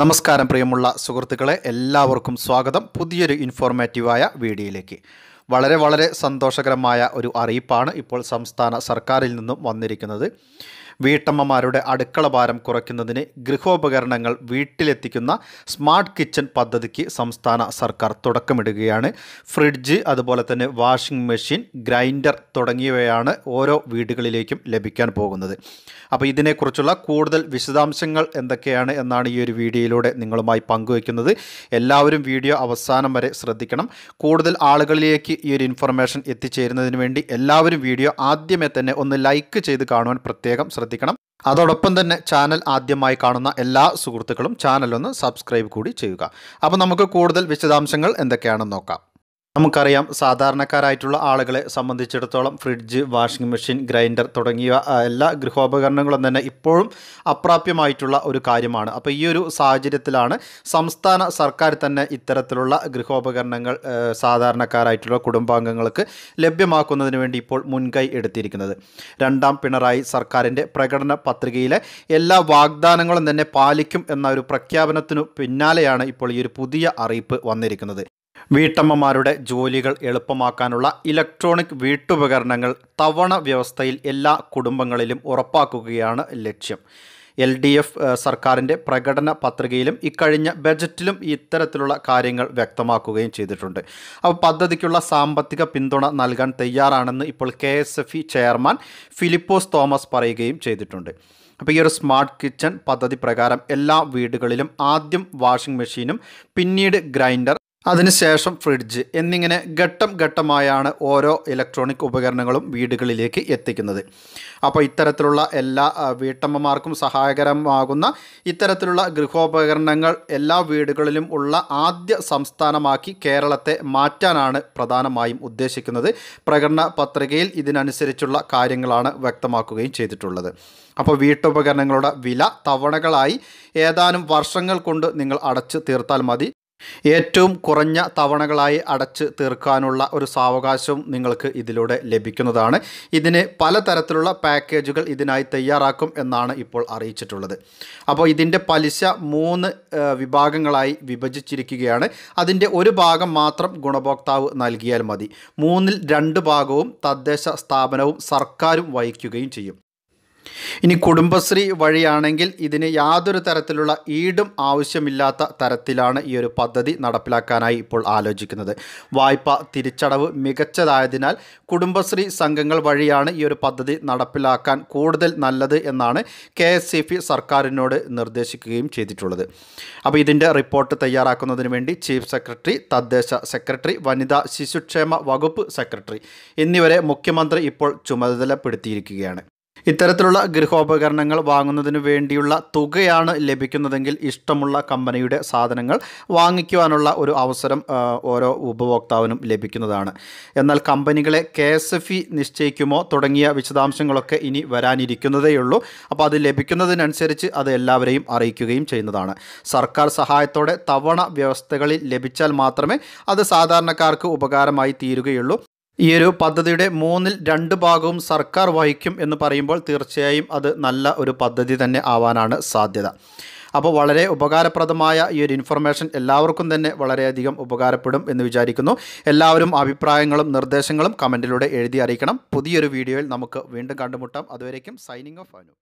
നമസ്കാരം പ്രിയമുള്ള സുഹൃത്തുക്കളെ എല്ലാവർക്കും സ്വാഗതം പുതിയൊരു ഇൻഫോർമേറ്റീവായ വീഡിയോയിലേക്ക് വളരെ വളരെ സന്തോഷകരമായ ഒരു അറിയിപ്പാണ് ഇപ്പോൾ സംസ്ഥാന സർക്കാരിൽ നിന്നും വന്നിരിക്കുന്നത് വീട്ടമ്മമാരുടെ അടുക്കള ഭാരം കുറയ്ക്കുന്നതിന് ഗൃഹോപകരണങ്ങൾ വീട്ടിലെത്തിക്കുന്ന സ്മാർട്ട് കിച്ചൺ പദ്ധതിക്ക് സംസ്ഥാന സർക്കാർ തുടക്കമിടുകയാണ് ഫ്രിഡ്ജ് അതുപോലെ തന്നെ വാഷിംഗ് മെഷീൻ ഗ്രൈൻഡർ തുടങ്ങിയവയാണ് ഓരോ വീടുകളിലേക്കും ലഭിക്കാൻ പോകുന്നത് അപ്പോൾ ഇതിനെക്കുറിച്ചുള്ള കൂടുതൽ വിശദാംശങ്ങൾ എന്തൊക്കെയാണ് എന്നാണ് ഈ ഒരു വീഡിയോയിലൂടെ നിങ്ങളുമായി പങ്കുവയ്ക്കുന്നത് എല്ലാവരും വീഡിയോ അവസാനം വരെ ശ്രദ്ധിക്കണം കൂടുതൽ ആളുകളിലേക്ക് ഈ ഒരു ഇൻഫർമേഷൻ എത്തിച്ചേരുന്നതിന് വേണ്ടി എല്ലാവരും വീഡിയോ ആദ്യമേ തന്നെ ഒന്ന് ലൈക്ക് ചെയ്ത് കാണുവാൻ പ്രത്യേകം ശ്രദ്ധിക്കുക ശ്രദ്ധിക്കണം അതോടൊപ്പം തന്നെ ചാനൽ ആദ്യമായി കാണുന്ന എല്ലാ സുഹൃത്തുക്കളും ചാനലൊന്ന് സബ്സ്ക്രൈബ് കൂടി ചെയ്യുക അപ്പോൾ നമുക്ക് കൂടുതൽ വിശദാംശങ്ങൾ എന്തൊക്കെയാണെന്ന് നോക്കാം നമുക്കറിയാം സാധാരണക്കാരായിട്ടുള്ള ആളുകളെ സംബന്ധിച്ചിടത്തോളം ഫ്രിഡ്ജ് വാഷിംഗ് മെഷീൻ ഗ്രൈൻഡർ തുടങ്ങിയ എല്ലാ ഗൃഹോപകരണങ്ങളും തന്നെ ഇപ്പോഴും അപ്രാപ്യമായിട്ടുള്ള ഒരു കാര്യമാണ് അപ്പോൾ ഈ ഒരു സാഹചര്യത്തിലാണ് സംസ്ഥാന സർക്കാർ തന്നെ ഇത്തരത്തിലുള്ള ഗൃഹോപകരണങ്ങൾ സാധാരണക്കാരായിട്ടുള്ള കുടുംബാംഗങ്ങൾക്ക് ലഭ്യമാക്കുന്നതിന് വേണ്ടി ഇപ്പോൾ മുൻകൈ എടുത്തിരിക്കുന്നത് രണ്ടാം പിണറായി സർക്കാരിൻ്റെ പ്രകടന പത്രികയിലെ എല്ലാ വാഗ്ദാനങ്ങളും തന്നെ പാലിക്കും എന്ന ഒരു പ്രഖ്യാപനത്തിനു പിന്നാലെയാണ് ഇപ്പോൾ ഈ ഒരു പുതിയ അറിയിപ്പ് വന്നിരിക്കുന്നത് വീട്ടമ്മമാരുടെ ജോലികൾ എളുപ്പമാക്കാനുള്ള ഇലക്ട്രോണിക് വീട്ടുപകരണങ്ങൾ തവണ വ്യവസ്ഥയിൽ എല്ലാ കുടുംബങ്ങളിലും ഉറപ്പാക്കുകയാണ് ലക്ഷ്യം എൽ ഡി എഫ് സർക്കാരിൻ്റെ പ്രകടന പത്രികയിലും ഇക്കഴിഞ്ഞ ബജറ്റിലും ഇത്തരത്തിലുള്ള കാര്യങ്ങൾ വ്യക്തമാക്കുകയും ചെയ്തിട്ടുണ്ട് അപ്പോൾ പദ്ധതിക്കുള്ള സാമ്പത്തിക പിന്തുണ നൽകാൻ തയ്യാറാണെന്ന് ഇപ്പോൾ കെ ചെയർമാൻ ഫിലിപ്പോസ് തോമസ് പറയുകയും ചെയ്തിട്ടുണ്ട് അപ്പോൾ ഈ ഒരു സ്മാർട്ട് കിച്ചൺ പദ്ധതി പ്രകാരം എല്ലാ വീടുകളിലും ആദ്യം വാഷിംഗ് മെഷീനും പിന്നീട് ഗ്രൈൻഡർ അതിനുശേഷം ഫ്രിഡ്ജ് എന്നിങ്ങനെ ഘട്ടം ഘട്ടമായാണ് ഓരോ ഇലക്ട്രോണിക് ഉപകരണങ്ങളും വീടുകളിലേക്ക് എത്തിക്കുന്നത് അപ്പോൾ ഇത്തരത്തിലുള്ള എല്ലാ വീട്ടമ്മമാർക്കും സഹായകരമാകുന്ന ഇത്തരത്തിലുള്ള ഗൃഹോപകരണങ്ങൾ എല്ലാ വീടുകളിലും ഉള്ള ആദ്യ സംസ്ഥാനമാക്കി കേരളത്തെ മാറ്റാനാണ് പ്രധാനമായും ഉദ്ദേശിക്കുന്നത് പ്രകടന പത്രികയിൽ ഇതിനനുസരിച്ചുള്ള കാര്യങ്ങളാണ് വ്യക്തമാക്കുകയും ചെയ്തിട്ടുള്ളത് അപ്പോൾ വീട്ടുപകരണങ്ങളുടെ വില തവണകളായി ഏതാനും വർഷങ്ങൾ കൊണ്ട് നിങ്ങൾ അടച്ചു തീർത്താൽ മതി ഏറ്റവും കുറഞ്ഞ തവണകളായി അടച്ച് തീർക്കാനുള്ള ഒരു സാവകാശവും നിങ്ങൾക്ക് ഇതിലൂടെ ലഭിക്കുന്നതാണ് ഇതിന് പലതരത്തിലുള്ള പാക്കേജുകൾ ഇതിനായി തയ്യാറാക്കും എന്നാണ് ഇപ്പോൾ അറിയിച്ചിട്ടുള്ളത് അപ്പോൾ ഇതിൻ്റെ പലിശ മൂന്ന് വിഭാഗങ്ങളായി വിഭജിച്ചിരിക്കുകയാണ് അതിൻ്റെ ഒരു ഭാഗം മാത്രം ഗുണഭോക്താവ് നൽകിയാൽ മതി മൂന്നിൽ രണ്ട് ഭാഗവും തദ്ദേശ സ്ഥാപനവും സർക്കാരും വഹിക്കുകയും ചെയ്യും ഇനി കുടുംബശ്രീ വഴിയാണെങ്കിൽ ഇതിന് യാതൊരു തരത്തിലുള്ള ഈടും ആവശ്യമില്ലാത്ത തരത്തിലാണ് ഈ ഒരു പദ്ധതി നടപ്പിലാക്കാനായി ഇപ്പോൾ ആലോചിക്കുന്നത് വായ്പ തിരിച്ചടവ് മികച്ചതായതിനാൽ കുടുംബശ്രീ സംഘങ്ങൾ വഴിയാണ് ഈ ഒരു പദ്ധതി നടപ്പിലാക്കാൻ കൂടുതൽ നല്ലത് എന്നാണ് കെ സർക്കാരിനോട് നിർദ്ദേശിക്കുകയും ചെയ്തിട്ടുള്ളത് അപ്പോൾ ഇതിൻ്റെ റിപ്പോർട്ട് തയ്യാറാക്കുന്നതിന് വേണ്ടി ചീഫ് സെക്രട്ടറി തദ്ദേശ സെക്രട്ടറി വനിതാ ശിശുക്ഷേമ വകുപ്പ് സെക്രട്ടറി എന്നിവരെ മുഖ്യമന്ത്രി ഇപ്പോൾ ചുമതലപ്പെടുത്തിയിരിക്കുകയാണ് ഇത്തരത്തിലുള്ള ഗൃഹോപകരണങ്ങൾ വാങ്ങുന്നതിന് വേണ്ടിയുള്ള തുകയാണ് ലഭിക്കുന്നതെങ്കിൽ ഇഷ്ടമുള്ള കമ്പനിയുടെ സാധനങ്ങൾ വാങ്ങിക്കുവാനുള്ള ഒരു അവസരം ഓരോ ഉപഭോക്താവിനും ലഭിക്കുന്നതാണ് എന്നാൽ കമ്പനികളെ കെ നിശ്ചയിക്കുമോ തുടങ്ങിയ വിശദാംശങ്ങളൊക്കെ ഇനി വരാനിരിക്കുന്നതേയുള്ളൂ അപ്പോൾ അത് ലഭിക്കുന്നതിനനുസരിച്ച് അത് എല്ലാവരെയും അറിയിക്കുകയും ചെയ്യുന്നതാണ് സർക്കാർ സഹായത്തോടെ തവണ വ്യവസ്ഥകളിൽ ലഭിച്ചാൽ മാത്രമേ അത് സാധാരണക്കാർക്ക് ഉപകാരമായി തീരുകയുള്ളൂ ഈ ഒരു പദ്ധതിയുടെ മൂന്നിൽ രണ്ട് ഭാഗവും സർക്കാർ വഹിക്കും എന്ന് പറയുമ്പോൾ തീർച്ചയായും അത് നല്ല ഒരു പദ്ധതി തന്നെ ആവാനാണ് സാധ്യത അപ്പോൾ വളരെ ഉപകാരപ്രദമായ ഈ ഒരു ഇൻഫർമേഷൻ എല്ലാവർക്കും തന്നെ വളരെയധികം ഉപകാരപ്പെടും എന്ന് വിചാരിക്കുന്നു എല്ലാവരും അഭിപ്രായങ്ങളും നിർദ്ദേശങ്ങളും കമൻറ്റിലൂടെ എഴുതി അറിയിക്കണം പുതിയൊരു വീഡിയോയിൽ നമുക്ക് വീണ്ടും കണ്ടുമുട്ടാം അതുവരേക്കും സൈനിങ് ഓഫ് അനു